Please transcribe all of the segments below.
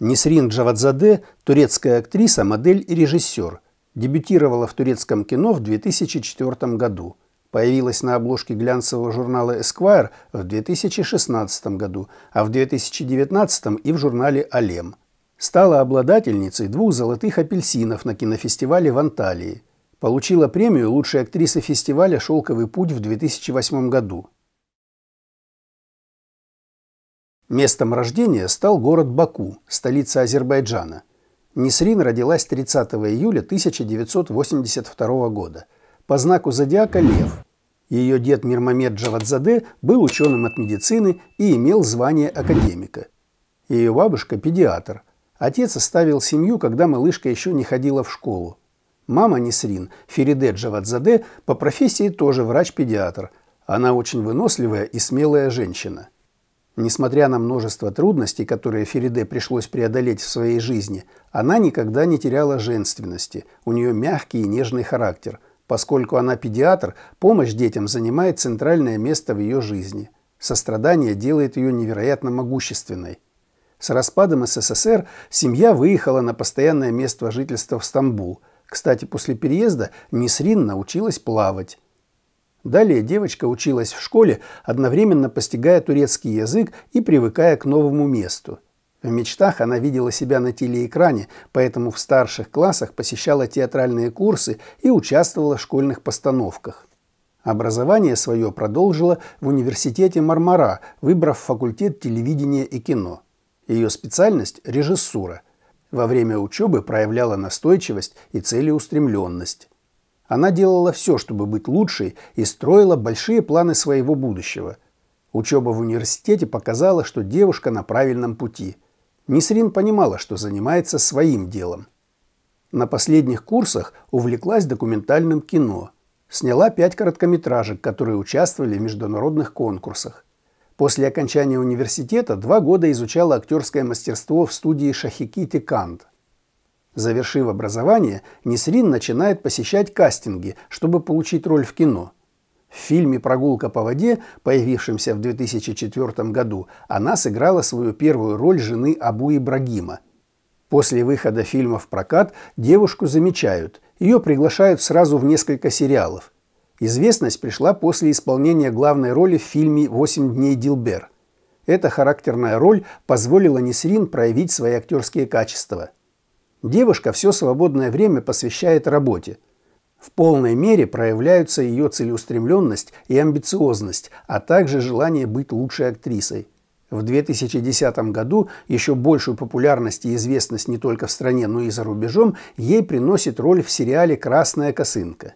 Несрин Джавадзаде – турецкая актриса, модель и режиссер. Дебютировала в турецком кино в 2004 году. Появилась на обложке глянцевого журнала Esquire в 2016 году, а в 2019 и в журнале «Алем». Стала обладательницей двух «Золотых апельсинов» на кинофестивале в Анталии. Получила премию лучшей актрисы фестиваля «Шелковый путь» в 2008 году. Местом рождения стал город Баку, столица Азербайджана. Нисрин родилась 30 июля 1982 года. По знаку зодиака Лев. Ее дед Мирмамед Джавадзаде был ученым от медицины и имел звание академика. Ее бабушка – педиатр. Отец оставил семью, когда малышка еще не ходила в школу. Мама Нисрин Фериде Джавадзаде, по профессии тоже врач-педиатр. Она очень выносливая и смелая женщина. Несмотря на множество трудностей, которые Фериде пришлось преодолеть в своей жизни, она никогда не теряла женственности, у нее мягкий и нежный характер. Поскольку она педиатр, помощь детям занимает центральное место в ее жизни. Сострадание делает ее невероятно могущественной. С распадом СССР семья выехала на постоянное место жительства в Стамбул. Кстати, после переезда Несрин научилась плавать. Далее девочка училась в школе, одновременно постигая турецкий язык и привыкая к новому месту. В мечтах она видела себя на телеэкране, поэтому в старших классах посещала театральные курсы и участвовала в школьных постановках. Образование свое продолжила в университете Мармара, выбрав факультет телевидения и кино. Ее специальность – режиссура. Во время учебы проявляла настойчивость и целеустремленность. Она делала все, чтобы быть лучшей, и строила большие планы своего будущего. Учеба в университете показала, что девушка на правильном пути. Несрин понимала, что занимается своим делом. На последних курсах увлеклась документальным кино. Сняла пять короткометражек, которые участвовали в международных конкурсах. После окончания университета два года изучала актерское мастерство в студии Шахикити Кант – Завершив образование, Несрин начинает посещать кастинги, чтобы получить роль в кино. В фильме «Прогулка по воде», появившемся в 2004 году, она сыграла свою первую роль жены Абу Ибрагима. После выхода фильма в прокат девушку замечают, ее приглашают сразу в несколько сериалов. Известность пришла после исполнения главной роли в фильме «Восемь дней Дилбер». Эта характерная роль позволила Несрин проявить свои актерские качества – Девушка все свободное время посвящает работе. В полной мере проявляются ее целеустремленность и амбициозность, а также желание быть лучшей актрисой. В 2010 году еще большую популярность и известность не только в стране, но и за рубежом ей приносит роль в сериале «Красная косынка».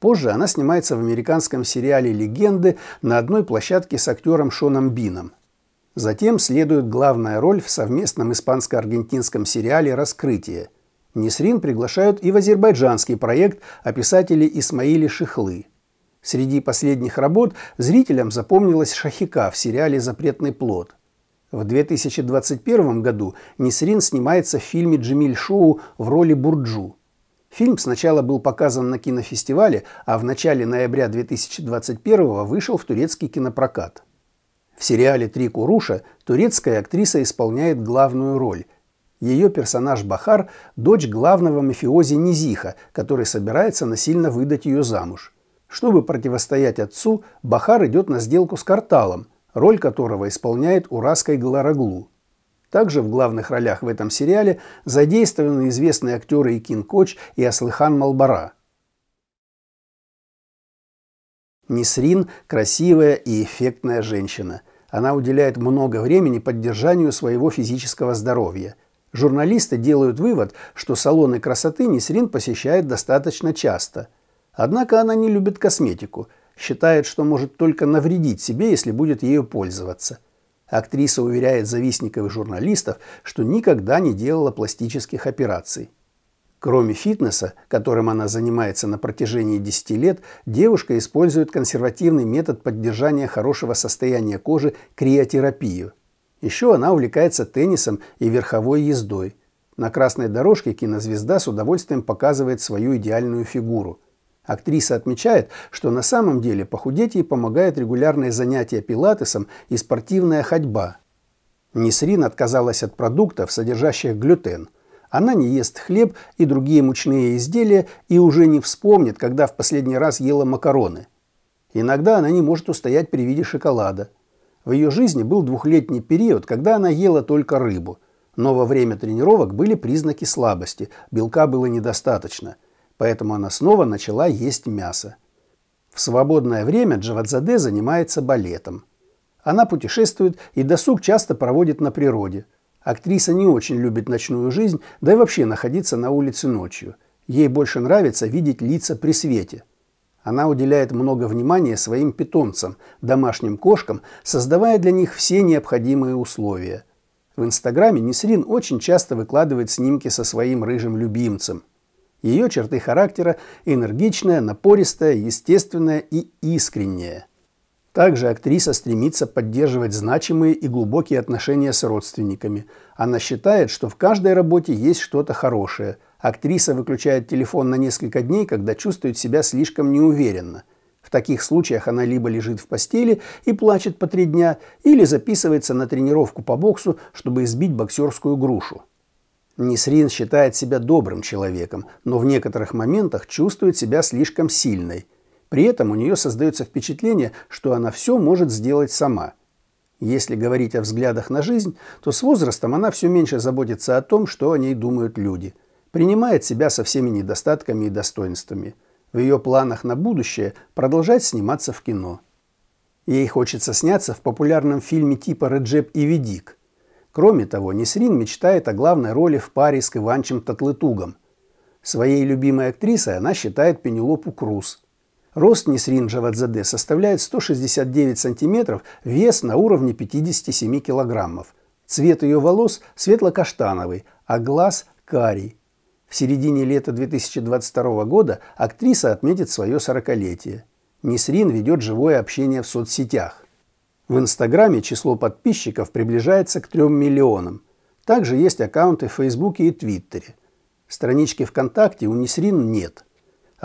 Позже она снимается в американском сериале «Легенды» на одной площадке с актером Шоном Бином. Затем следует главная роль в совместном испанско-аргентинском сериале «Раскрытие». Несрин приглашают и в азербайджанский проект о писателе Исмаиле Шихлы. Среди последних работ зрителям запомнилась Шахика в сериале «Запретный плод». В 2021 году Несрин снимается в фильме «Джемиль Шоу» в роли Бурджу. Фильм сначала был показан на кинофестивале, а в начале ноября 2021 вышел в турецкий кинопрокат. В сериале «Три Куруша» турецкая актриса исполняет главную роль. Ее персонаж Бахар – дочь главного мафиози Низиха, который собирается насильно выдать ее замуж. Чтобы противостоять отцу, Бахар идет на сделку с Карталом, роль которого исполняет Ураской Галараглу. Также в главных ролях в этом сериале задействованы известные актеры Икин Коч и Аслыхан Малбара – Несрин – красивая и эффектная женщина. Она уделяет много времени поддержанию своего физического здоровья. Журналисты делают вывод, что салоны красоты Несрин посещает достаточно часто. Однако она не любит косметику, считает, что может только навредить себе, если будет ею пользоваться. Актриса уверяет завистников и журналистов, что никогда не делала пластических операций. Кроме фитнеса, которым она занимается на протяжении 10 лет, девушка использует консервативный метод поддержания хорошего состояния кожи – криотерапию. Еще она увлекается теннисом и верховой ездой. На красной дорожке кинозвезда с удовольствием показывает свою идеальную фигуру. Актриса отмечает, что на самом деле похудеть ей помогает регулярное занятие пилатесом и спортивная ходьба. Несрин отказалась от продуктов, содержащих глютен – она не ест хлеб и другие мучные изделия и уже не вспомнит, когда в последний раз ела макароны. Иногда она не может устоять при виде шоколада. В ее жизни был двухлетний период, когда она ела только рыбу. Но во время тренировок были признаки слабости, белка было недостаточно. Поэтому она снова начала есть мясо. В свободное время Джавадзаде занимается балетом. Она путешествует и досуг часто проводит на природе – Актриса не очень любит ночную жизнь, да и вообще находиться на улице ночью. Ей больше нравится видеть лица при свете. Она уделяет много внимания своим питомцам, домашним кошкам, создавая для них все необходимые условия. В Инстаграме Несрин очень часто выкладывает снимки со своим рыжим любимцем. Ее черты характера – энергичная, напористая, естественная и искренняя – также актриса стремится поддерживать значимые и глубокие отношения с родственниками. Она считает, что в каждой работе есть что-то хорошее. Актриса выключает телефон на несколько дней, когда чувствует себя слишком неуверенно. В таких случаях она либо лежит в постели и плачет по три дня, или записывается на тренировку по боксу, чтобы избить боксерскую грушу. Несрин считает себя добрым человеком, но в некоторых моментах чувствует себя слишком сильной – при этом у нее создается впечатление, что она все может сделать сама. Если говорить о взглядах на жизнь, то с возрастом она все меньше заботится о том, что о ней думают люди. Принимает себя со всеми недостатками и достоинствами. В ее планах на будущее продолжать сниматься в кино. Ей хочется сняться в популярном фильме типа «Реджеп и Ведик». Кроме того, Несрин мечтает о главной роли в паре с Иванчем Татлытугом. Своей любимой актрисой она считает Пенелопу Круз – Рост несринжевого ЗД составляет 169 см, вес на уровне 57 кг. Цвет ее волос светло-каштановый, а глаз – карий. В середине лета 2022 года актриса отметит свое сорокалетие. Несрин ведет живое общение в соцсетях. В Инстаграме число подписчиков приближается к 3 миллионам. Также есть аккаунты в Фейсбуке и Твиттере. Странички ВКонтакте у Несрин нет.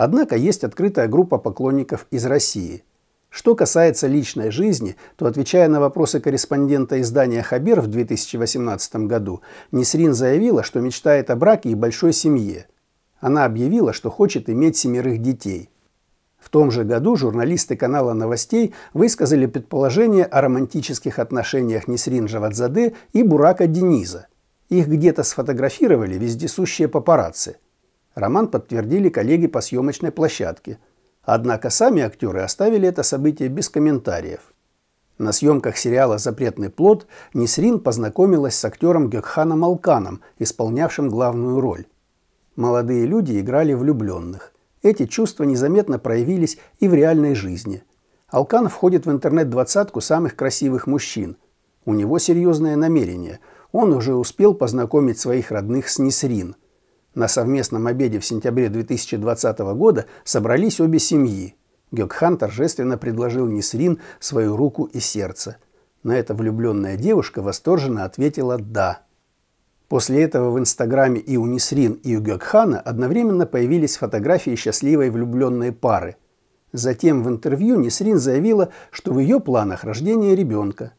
Однако есть открытая группа поклонников из России. Что касается личной жизни, то, отвечая на вопросы корреспондента издания «Хабер» в 2018 году, Несрин заявила, что мечтает о браке и большой семье. Она объявила, что хочет иметь семерых детей. В том же году журналисты канала «Новостей» высказали предположение о романтических отношениях Несрин Жавадзаде и Бурака Дениза. Их где-то сфотографировали вездесущие папарацци. Роман подтвердили коллеги по съемочной площадке. Однако сами актеры оставили это событие без комментариев. На съемках сериала «Запретный плод» Несрин познакомилась с актером Гекханом Алканом, исполнявшим главную роль. Молодые люди играли влюбленных. Эти чувства незаметно проявились и в реальной жизни. Алкан входит в интернет-двадцатку самых красивых мужчин. У него серьезное намерение. Он уже успел познакомить своих родных с Несрин – на совместном обеде в сентябре 2020 года собрались обе семьи. Гёкхан торжественно предложил Несрин свою руку и сердце. На это влюбленная девушка восторженно ответила «да». После этого в Инстаграме и у Несрин, и у Гёкхана одновременно появились фотографии счастливой влюбленной пары. Затем в интервью Несрин заявила, что в ее планах рождение ребенка.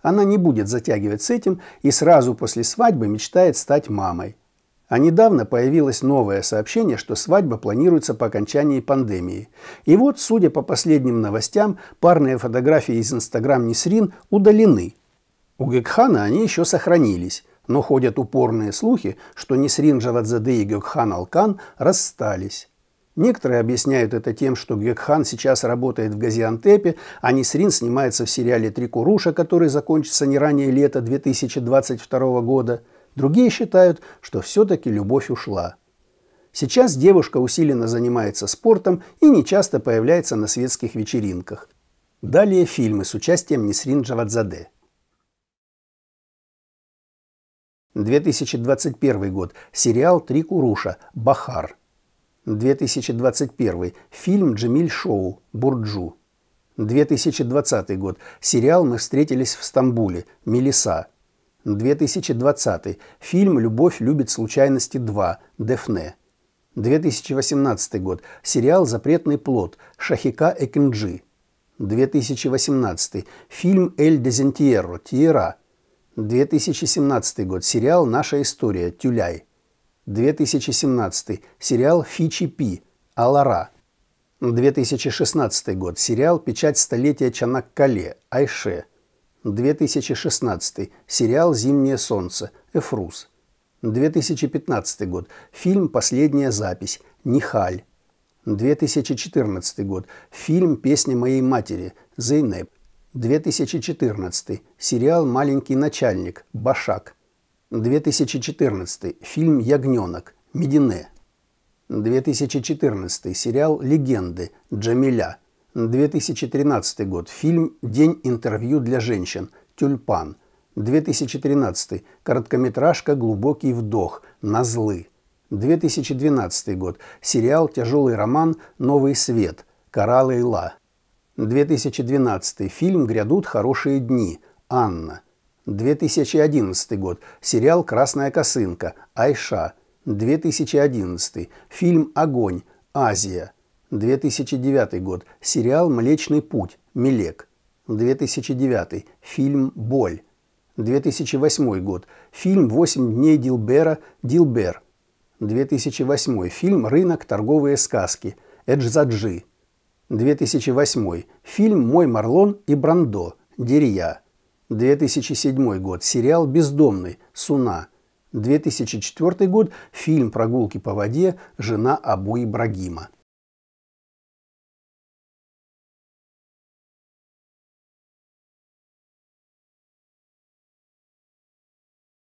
Она не будет затягивать с этим и сразу после свадьбы мечтает стать мамой. А недавно появилось новое сообщение, что свадьба планируется по окончании пандемии. И вот, судя по последним новостям, парные фотографии из Инстаграм Несрин удалены. У Гекхана они еще сохранились, но ходят упорные слухи, что Несрин Джавадзаде и Гекхан Алкан расстались. Некоторые объясняют это тем, что Гекхан сейчас работает в Газиантепе, а Несрин снимается в сериале «Три куруша», который закончится не ранее лета 2022 года – Другие считают, что все-таки любовь ушла. Сейчас девушка усиленно занимается спортом и не часто появляется на светских вечеринках. Далее фильмы с участием Несрин Джавадзаде. 2021 год. Сериал «Три куруша. Бахар». 2021. Фильм «Джемиль Шоу. Бурджу». 2020 год. Сериал «Мы встретились в Стамбуле. Мелиса». 2020. Фильм «Любовь любит случайности 2» Дефне. 2018 год. Сериал «Запретный плод» Шахика Экенджи. 2018. Фильм «Эль Дезентьерро» Тиера. 2017 год. Сериал «Наша история» Тюляй. 2017. Сериал «Фичи Пи» Алара. 2016 год. Сериал «Печать столетия Чанаккале» Айше. 2016. Сериал «Зимнее солнце». Эфрус. 2015 год. Фильм «Последняя запись». Нихаль. 2014 год. Фильм «Песня моей матери». Зейнеп. 2014. Сериал «Маленький начальник». Башак. 2014. Фильм «Ягненок». Медине. 2014. Сериал «Легенды». Джамиля. 2013 год. Фильм «День интервью для женщин. Тюльпан». 2013. Короткометражка «Глубокий вдох. Назлы». 2012 год. Сериал «Тяжелый роман. Новый свет. Кораллы и ла». 2012. Фильм «Грядут хорошие дни. Анна». 2011 год. Сериал «Красная косынка. Айша». 2011. Фильм «Огонь. Азия». 2009 год. Сериал «Млечный путь», «Мелек». 2009. Фильм «Боль». 2008 год. Фильм «Восемь дней Дилбера», «Дилбер». 2008. Фильм «Рынок. Торговые сказки», «Эджзаджи». 2008. Фильм «Мой Марлон и Брандо», «Дерья». 2007 год. Сериал «Бездомный», «Суна». 2004 год. Фильм «Прогулки по воде», «Жена Абу Ибрагима».